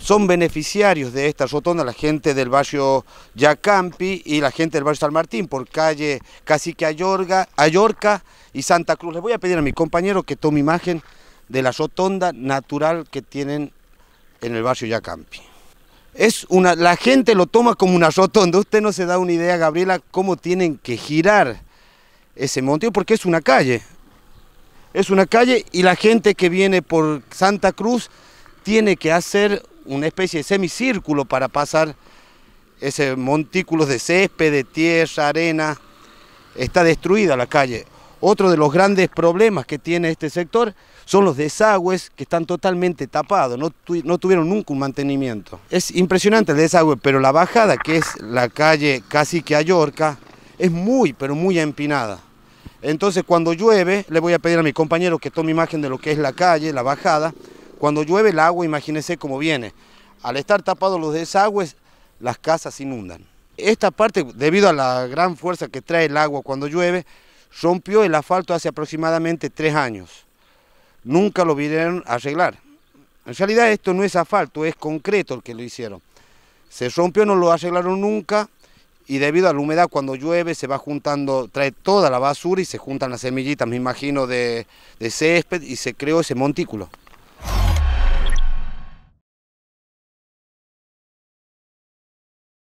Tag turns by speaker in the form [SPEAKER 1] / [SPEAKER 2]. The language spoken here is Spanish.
[SPEAKER 1] son beneficiarios de esta rotonda la gente del barrio Yacampi y la gente del barrio San Martín por calle Cacique Ayorga, Ayorca y Santa Cruz. Les voy a pedir a mi compañero que tome imagen de la rotonda natural que tienen en el barrio Yacampi. Es una, la gente lo toma como una rotonda. Usted no se da una idea, Gabriela, cómo tienen que girar ese monte, porque es una calle. Es una calle y la gente que viene por Santa Cruz tiene que hacer una especie de semicírculo para pasar ese montículo de césped, de tierra, arena. Está destruida la calle. Otro de los grandes problemas que tiene este sector son los desagües que están totalmente tapados, no, no, tuvieron nunca un mantenimiento. Es impresionante el desagüe, pero la bajada, que es la calle casi que Ayorca, es muy, pero muy empinada. Entonces cuando llueve, le voy a pedir a mi compañero que tome imagen de lo que es la calle, la bajada, cuando llueve el agua, imagínense cómo viene. Al estar tapados los desagües, las casas inundan. Esta parte, debido a la gran fuerza que trae el agua cuando llueve, rompió el asfalto hace aproximadamente tres años. Nunca lo vinieron a arreglar. En realidad esto no es asfalto, es concreto el que lo hicieron. Se rompió, no lo arreglaron nunca, y debido a la humedad cuando llueve se va juntando, trae toda la basura y se juntan las semillitas, me imagino, de, de césped y se creó ese montículo.